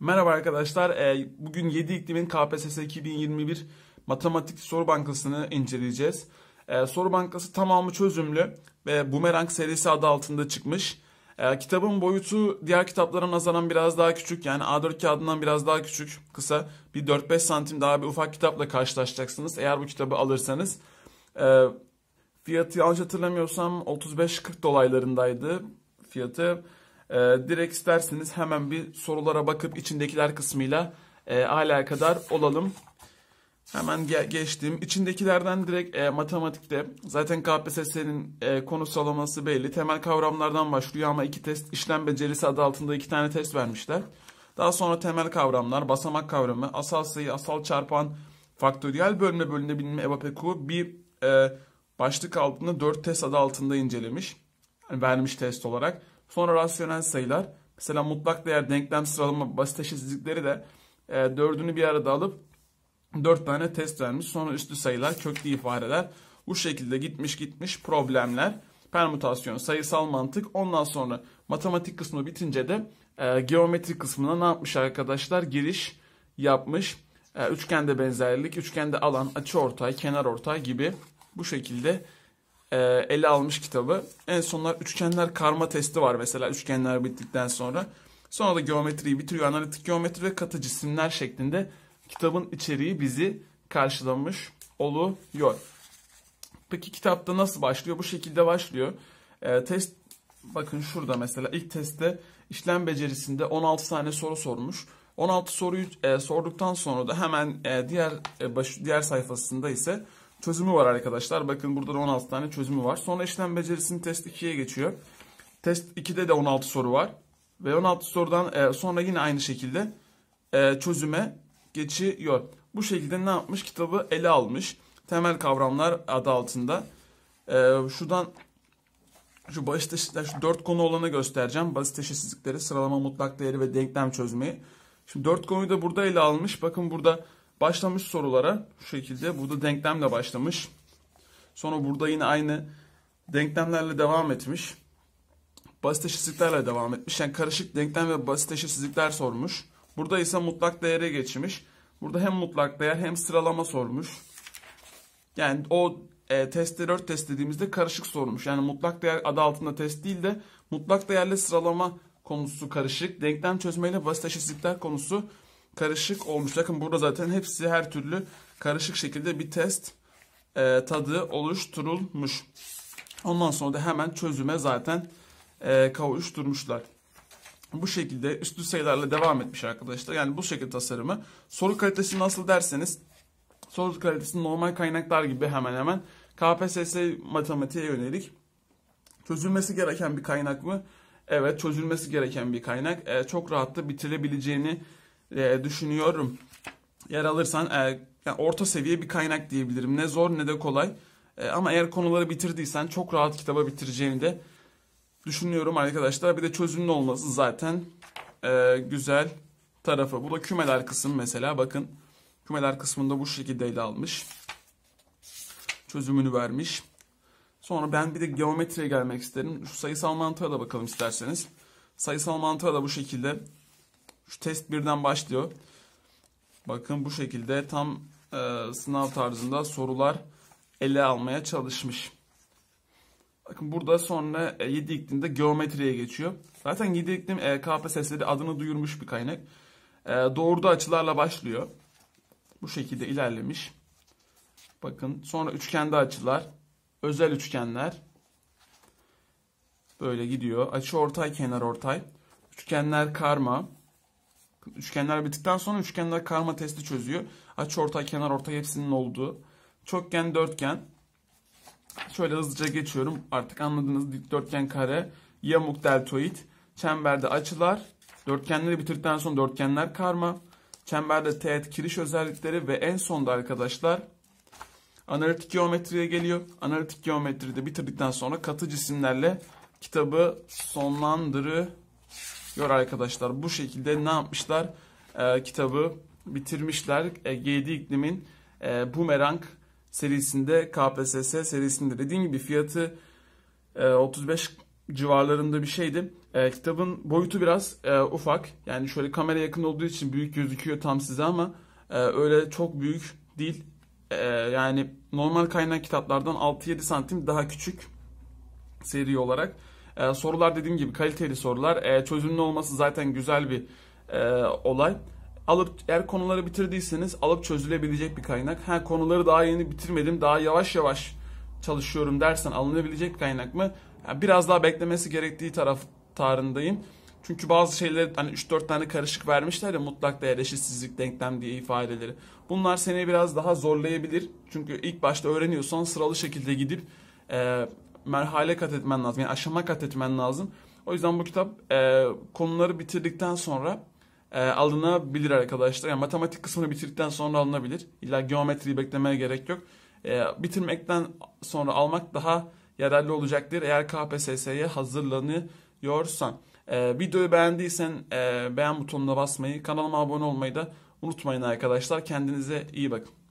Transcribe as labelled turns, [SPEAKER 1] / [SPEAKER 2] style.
[SPEAKER 1] Merhaba arkadaşlar. Ee, bugün 7 iklimin KPSS 2021 matematik soru bankasını inceleyeceğiz. Ee, soru bankası tamamı çözümlü ve Bumerang serisi adı altında çıkmış. Ee, kitabın boyutu diğer kitaplara nazaran biraz daha küçük. Yani A4 kağıdından biraz daha küçük, kısa. Bir 4-5 santim daha bir ufak kitapla karşılaşacaksınız eğer bu kitabı alırsanız. Fiyatı yanlış hatırlamıyorsam 35-40 dolaylarındaydı fiyatı. E, direkt isterseniz hemen bir sorulara bakıp içindekiler kısmıyla e, hala kadar olalım. Hemen ge geçtim. İçindekilerden direkt e, matematikte zaten KPSS'nin e, konu sıralaması belli. Temel kavramlardan başlıyor ama iki test işlem becerisi adı altında iki tane test vermişler. Daha sonra temel kavramlar, basamak kavramı, asal sayı, asal çarpan, faktöriyel bölme bölünebilme EBAPEKU bir e, başlık altında dört test adı altında incelemiş. Yani vermiş test olarak. Sonra rasyonel sayılar. Mesela mutlak değer, denklem sıralama, basit eşitsizlikleri de e, dördünü bir arada alıp dört tane test vermiş. Sonra üstü sayılar, köklü ifadeler. Bu şekilde gitmiş gitmiş problemler. Permütasyon, sayısal mantık. Ondan sonra matematik kısmı bitince de e, geometri kısmına ne yapmış arkadaşlar? Giriş yapmış. E, üçgende benzerlik, üçgende alan, açı ortay, kenar ortay gibi bu şekilde e, ele almış kitabı. En sonlar üçgenler karma testi var mesela üçgenler bittikten sonra. Sonra da geometriyi bitiriyor. Analitik geometri ve katı cisimler şeklinde kitabın içeriği bizi karşılamış oluyor. Peki kitapta nasıl başlıyor? Bu şekilde başlıyor. E, test bakın şurada mesela ilk testte işlem becerisinde 16 tane soru sormuş. 16 soruyu e, sorduktan sonra da hemen e, diğer e, baş, diğer sayfasında ise çözümü var arkadaşlar. Bakın burada da 16 tane çözümü var. Sonra işlem becerisinin test 2'ye geçiyor. Test 2'de de 16 soru var. Ve 16 sorudan e, sonra yine aynı şekilde e, çözüme geçiyor. Bu şekilde ne yapmış? Kitabı ele almış. Temel kavramlar adı altında. E, şuradan şu basit eşitler, şu dört konu olanı göstereceğim. Basit eşitsizlikleri, sıralama mutlak değeri ve denklem çözmeyi. Şimdi dört konuyu da burada ele almış. Bakın burada Başlamış sorulara şu şekilde burada denklemle başlamış. Sonra burada yine aynı denklemlerle devam etmiş. Basit eşitsizliklerle devam etmiş. Yani karışık denklem ve basit eşitsizlikler sormuş. Burada ise mutlak değere geçmiş. Burada hem mutlak değer hem sıralama sormuş. Yani o e, testleri ört test dediğimizde karışık sormuş. Yani mutlak değer adı altında test değil de mutlak değerle sıralama konusu karışık. Denklem çözmeyle basit eşitsizlikler konusu karışık olmuş. Bakın burada zaten hepsi her türlü karışık şekilde bir test e, tadı oluşturulmuş. Ondan sonra da hemen çözüme zaten e, kavuşturmuşlar. Bu şekilde üstü sayılarla devam etmiş arkadaşlar. Yani bu şekilde tasarımı. Soru kalitesi nasıl derseniz soru kalitesi normal kaynaklar gibi hemen hemen KPSS matematiğe yönelik çözülmesi gereken bir kaynak mı? Evet çözülmesi gereken bir kaynak. E, çok rahatla bitirebileceğini e, düşünüyorum. Yer alırsan e, yani orta seviye bir kaynak diyebilirim. Ne zor ne de kolay. E, ama eğer konuları bitirdiysen çok rahat kitaba bitireceğini de düşünüyorum arkadaşlar. Bir de çözümlü olması zaten e, güzel tarafı. Bu da kümeler kısım mesela bakın. Kümeler kısmında bu şekilde ele almış. Çözümünü vermiş. Sonra ben bir de geometriye gelmek isterim. Şu sayısal mantığa da bakalım isterseniz. Sayısal mantığa da bu şekilde şu test birden başlıyor. Bakın bu şekilde tam e, sınav tarzında sorular ele almaya çalışmış. Bakın burada sonra 7 e, iklimde geometriye geçiyor. Zaten 7 iklim e, KPSS'de adını duyurmuş bir kaynak. E, doğruda açılarla başlıyor. Bu şekilde ilerlemiş. Bakın sonra üçgende açılar. Özel üçgenler. Böyle gidiyor. Açı ortay, kenar ortay. Üçgenler karma. Üçgenler bittikten sonra üçgenler karma testi çözüyor. Aç orta kenar orta hepsinin olduğu. Çokgen, dörtgen. Şöyle hızlıca geçiyorum. Artık anladınız dikdörtgen kare, yamuk deltoid. Çemberde açılar. Dörtgenleri bitirdikten sonra dörtgenler karma. Çemberde teğet kiriş özellikleri ve en sonda arkadaşlar analitik geometriye geliyor. Analitik geometride bitirdikten sonra katı cisimlerle kitabı sonlandırıyoruz. Gör arkadaşlar bu şekilde ne yapmışlar? E, kitabı bitirmişler. E, 7 iklimin e, Boomerang serisinde KPSS serisinde dediğim gibi fiyatı e, 35 civarlarında bir şeydi. E, kitabın boyutu biraz e, ufak. Yani şöyle kamera yakın olduğu için büyük gözüküyor tam size ama e, öyle çok büyük değil. E, yani normal kaynak kitaplardan 6-7 santim daha küçük seri olarak. Ee, sorular dediğim gibi kaliteli sorular. E, çözümlü olması zaten güzel bir e, olay. Alıp eğer konuları bitirdiyseniz alıp çözülebilecek bir kaynak. Ha konuları daha yeni bitirmedim, daha yavaş yavaş çalışıyorum dersen alınabilecek bir kaynak mı? Yani biraz daha beklemesi gerektiği taraftarındayım. Çünkü bazı şeyler hani 3-4 tane karışık vermişler ya mutlak değer eşitsizlik denklem diye ifadeleri. Bunlar seni biraz daha zorlayabilir. Çünkü ilk başta öğreniyorsan sıralı şekilde gidip e, merhale kat etmen lazım. Yani aşama kat etmen lazım. O yüzden bu kitap e, konuları bitirdikten sonra e, alınabilir arkadaşlar. Yani matematik kısmını bitirdikten sonra alınabilir. İlla geometriyi beklemeye gerek yok. E, bitirmekten sonra almak daha yararlı olacaktır. Eğer KPSS'ye hazırlanıyorsan. E, videoyu beğendiysen e, beğen butonuna basmayı, kanalıma abone olmayı da unutmayın arkadaşlar. Kendinize iyi bakın.